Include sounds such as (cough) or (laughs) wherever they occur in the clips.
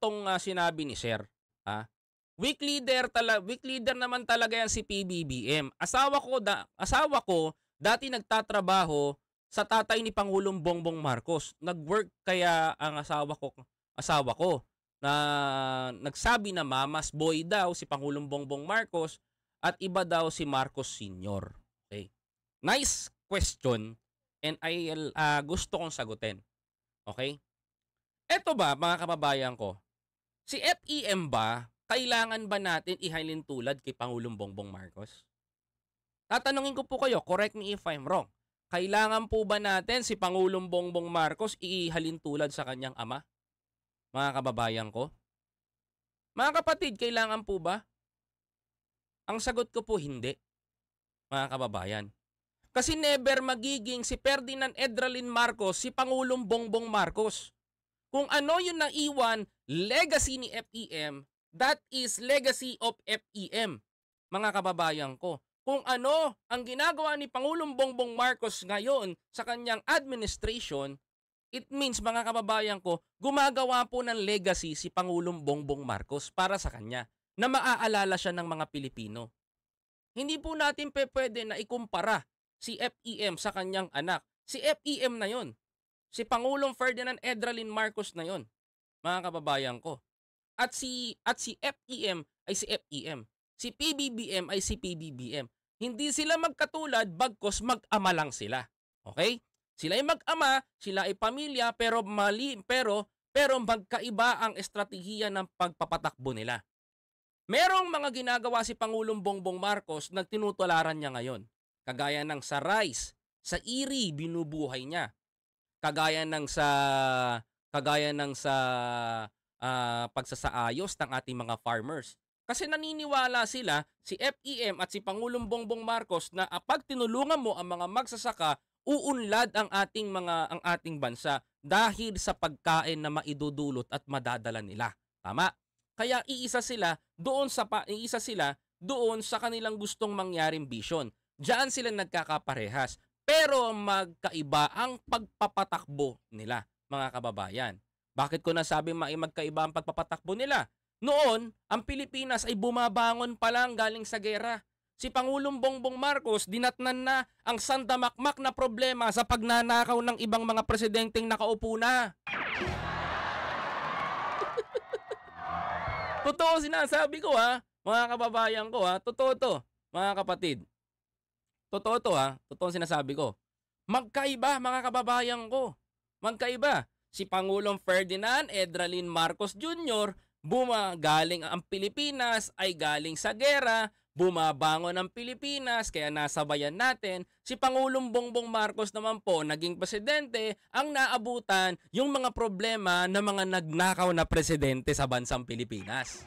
tong uh, sinabi ni Sir. Ha? week leader tala week leader naman talaga yan si PBBM. Asawa ko da, asawa ko dati nagtatrabaho sa tatay ni Pangulong Bongbong Marcos. Nag-work kaya ang asawa ko asawa ko na nagsabi na mamas boy daw si Pangulong Bongbong Marcos at iba daw si Marcos Sr. Okay. Nice question and I uh, gusto kong sagutin. Okay? Ito ba mga kababayan ko? Si FEM ba, kailangan ba natin ihalin tulad kay Pangulong Bongbong Marcos? Tatanungin ko po kayo, correct me if I'm wrong. Kailangan po ba natin si Pangulong Bongbong Marcos ihalin tulad sa kanyang ama? Mga kababayan ko? Mga kapatid, kailangan po ba? Ang sagot ko po hindi, mga kababayan. Kasi never magiging si Ferdinand Edralin Marcos si Pangulong Bongbong Marcos. Kung ano yung naiwan, legacy ni FEM, that is legacy of FEM, mga kababayan ko. Kung ano ang ginagawa ni Pangulong Bongbong Marcos ngayon sa kanyang administration, it means mga kababayan ko, gumagawa po ng legacy si Pangulong Bongbong Marcos para sa kanya na maaalala siya ng mga Pilipino. Hindi po natin pe pwede na ikumpara si FEM sa kanyang anak. Si FEM na yon si Pangulong Ferdinand Edralin Marcos na yon, mga kababayan ko. At si at si FEM ay si FEM. Si PBBM ay si PBBM. Hindi sila magkatulad bagkos mag-ama lang sila. Okay? Sila ay mag-ama, sila ay pamilya pero mali pero pero magkaiba ang estratehiya ng pagpapatakbo nila. Merong mga ginagawa si Pangulong Bongbong Marcos na tinutularan niya ngayon. Kagaya ng sa rice, sa iri binubuhay niya kagaya ng sa kagaya ng sa uh, pagsasaayos ng ating mga farmers. Kasi naniniwala sila, si FEM at si Pangulong Bongbong Marcos na pag tinulungan mo ang mga magsasaka, uunlad ang ating mga ang ating bansa dahil sa pagkain na maidudulot at madadala nila. Tama? Kaya iisa sila doon sa iisa sila doon sa kanilang gustong mangyaring vision. Diyan sila nagkakaparehas. Pero magkaiba ang pagpapatakbo nila, mga kababayan. Bakit ko nasabi ma magkaiba ang pagpapatakbo nila? Noon, ang Pilipinas ay bumabangon pa lang galing sa gera. Si Pangulong Bongbong Marcos dinatnan na ang sandamakmak na problema sa pagnanakaw ng ibang mga presidenteng nakaupo na. (laughs) totoo sinasabi ko ha, mga kababayan ko ha, totoo to, mga kapatid. Totoo to ha. Totoo sinasabi ko. Magkaiba mga kababayan ko. Magkaiba. Si Pangulong Ferdinand Edralin Marcos Jr. bumagaling ang Pilipinas ay galing sa gera bumabangon ang Pilipinas kaya nasabayan natin si Pangulong Bongbong Marcos naman po naging presidente ang naabutan yung mga problema ng mga nagnakaw na presidente sa bansang Pilipinas.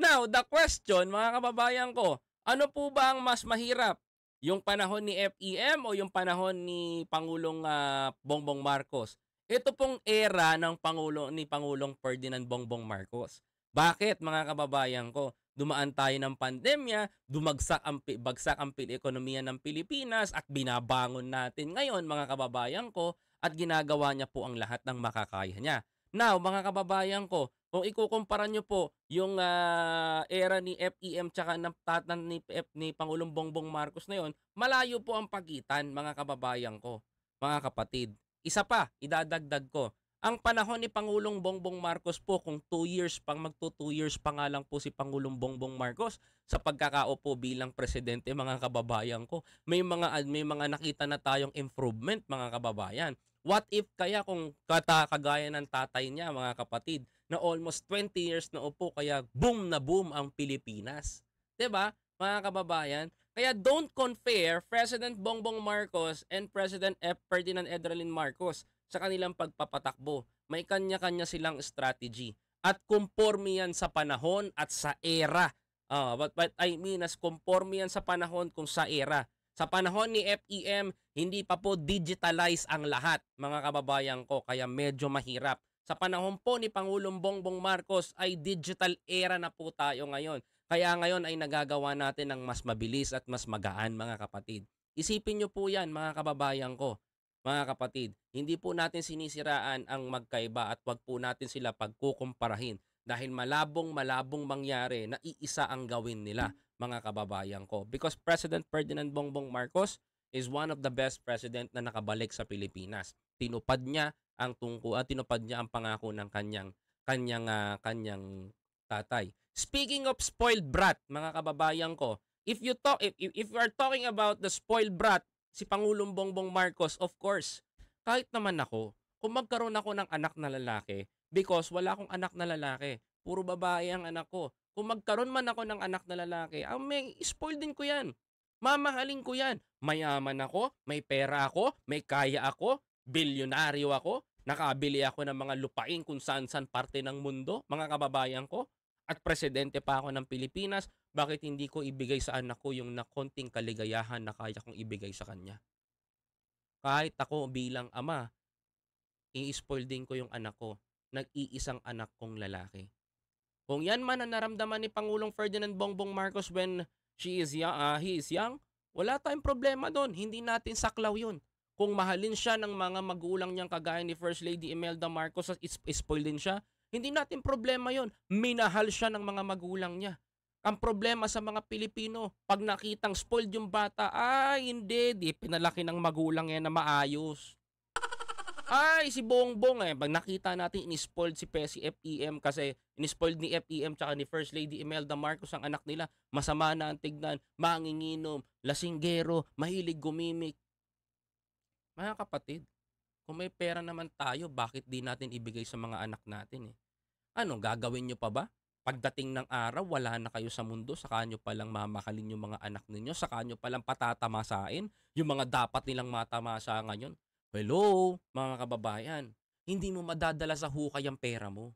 Now, the question, mga kababayan ko, ano po ba ang mas mahirap? Yung panahon ni FEM o yung panahon ni Pangulong uh, Bongbong Marcos? Ito pong era ng Pangulo, ni Pangulong Ferdinand Bongbong Marcos. Bakit mga kababayan ko? Dumaan tayo ng pandemya, dumagsak ang bagsak ang ekonomiya ng Pilipinas at binabangon natin ngayon mga kababayan ko at ginagawa niya po ang lahat ng makakaya niya. Now, mga kababayan ko, kung ikukumpara nyo po yung uh, era ni FEM tsaka ng tatan ni, F, ni Pangulong Bongbong Marcos na yon, malayo po ang pagitan mga kababayan ko, mga kapatid. Isa pa, idadagdag ko. Ang panahon ni Pangulong Bongbong Marcos po kung 2 years pang magto 2 years pa nga lang po si Pangulong Bongbong Marcos sa pagkakaupo bilang presidente mga kababayan ko. May mga ah, may mga nakita na tayong improvement mga kababayan. What if kaya kung kata kagaya ng tatay niya mga kapatid, na almost 20 years na upo kaya boom na boom ang Pilipinas. 'Di ba? Mga kababayan, kaya don't compare President Bongbong Marcos and President F. Ferdinand Edralin Marcos sa kanilang pagpapatakbo. May kanya-kanya silang strategy at conforme yan sa panahon at sa era. Uh, but, but I mean as conforme yan sa panahon kung sa era. Sa panahon ni FEM, hindi pa po digitalize ang lahat, mga kababayan ko, kaya medyo mahirap. Sa panahon po ni Pangulong Bongbong Marcos ay digital era na po tayo ngayon. Kaya ngayon ay nagagawa natin ng mas mabilis at mas magaan mga kapatid. Isipin nyo po yan mga kababayan ko, mga kapatid. Hindi po natin sinisiraan ang magkaiba at wag po natin sila pagkukumparahin dahil malabong malabong mangyari na iisa ang gawin nila mga kababayan ko. Because President Ferdinand Bongbong Marcos is one of the best president na nakabalik sa Pilipinas. Tinupad niya ang tungko at ah, tinupad niya ang pangako ng kanyang kanyang uh, kanyang tatay. Speaking of spoiled brat, mga kababayan ko, if you talk if, if, you are talking about the spoiled brat, si Pangulong Bongbong Marcos, of course, kahit naman ako, kung magkaroon ako ng anak na lalaki, because wala akong anak na lalaki, puro babae ang anak ko. Kung magkaroon man ako ng anak na lalaki, ang ah, may spoil din ko yan. Mamahalin ko yan. Mayaman ako, may pera ako, may kaya ako, bilyonaryo ako, Nakabili ako ng mga lupain kung saan-saan parte ng mundo, mga kababayan ko. At presidente pa ako ng Pilipinas. Bakit hindi ko ibigay sa anak ko yung nakonting kaligayahan na kaya kong ibigay sa kanya? Kahit ako bilang ama, i-spoil din ko yung anak ko. Nag-iisang anak kong lalaki. Kung yan man ang naramdaman ni Pangulong Ferdinand Bongbong Marcos when she is young, uh, ah, he is young, wala tayong problema doon. Hindi natin saklaw yun. Kung mahalin siya ng mga magulang niyang kagaya ni First Lady Imelda Marcos at spoil din siya, hindi natin problema yon. Minahal siya ng mga magulang niya. Ang problema sa mga Pilipino, pag nakitang spoiled yung bata, ay hindi, di pinalaki ng magulang yan na maayos. Ay, si Bongbong eh, pag nakita natin in si Pesi FEM kasi in ni FEM tsaka ni First Lady Imelda Marcos ang anak nila, masama na ang tignan, manginginom, lasinggero, mahilig gumimik. Mga kapatid, kung may pera naman tayo, bakit di natin ibigay sa mga anak natin eh? Ano, gagawin nyo pa ba? Pagdating ng araw, wala na kayo sa mundo, saka nyo palang mamakalin yung mga anak ninyo, saka nyo palang patatamasain yung mga dapat nilang matamasa ngayon. Hello, mga kababayan, hindi mo madadala sa hukay ang pera mo.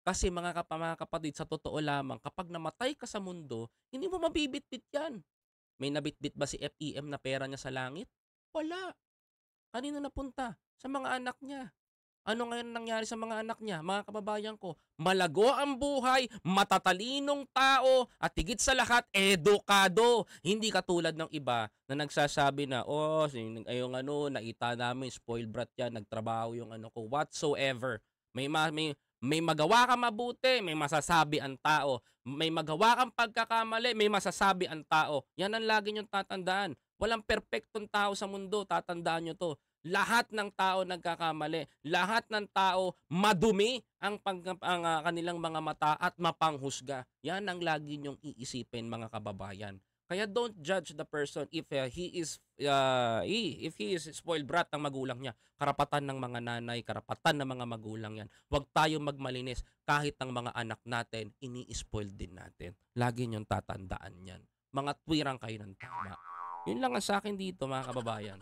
Kasi mga, kap- mga kapatid, sa totoo lamang, kapag namatay ka sa mundo, hindi mo mabibitbit yan. May nabitbit ba si FEM na pera niya sa langit? Wala. Kanino napunta? Sa mga anak niya. Ano ngayon nangyari sa mga anak niya, mga kababayan ko? Malago ang buhay, matatalinong tao, at higit sa lahat, edukado. Hindi katulad ng iba na nagsasabi na, oh, yung ano, naita namin, spoiled brat yan, nagtrabaho yung ano ko, whatsoever. May, ma- may, may magawa kang mabuti, may masasabi ang tao. May magawa kang pagkakamali, may masasabi ang tao. Yan ang lagi niyong tatandaan. Walang perpektong tao sa mundo, tatandaan nyo to. Lahat ng tao nagkakamali. Lahat ng tao madumi ang, pag, ang uh, kanilang mga mata at mapanghusga. Yan ang lagi nyong iisipin mga kababayan. Kaya don't judge the person if uh, he is uh, he, if he is spoiled brat ng magulang niya. Karapatan ng mga nanay, karapatan ng mga magulang 'yan. Huwag tayong magmalinis kahit ang mga anak natin ini-spoil din natin. Lagi niyong tatandaan 'yan. Mga tuwirang kayo ng tama. Yun lang ang sa akin dito mga kababayan.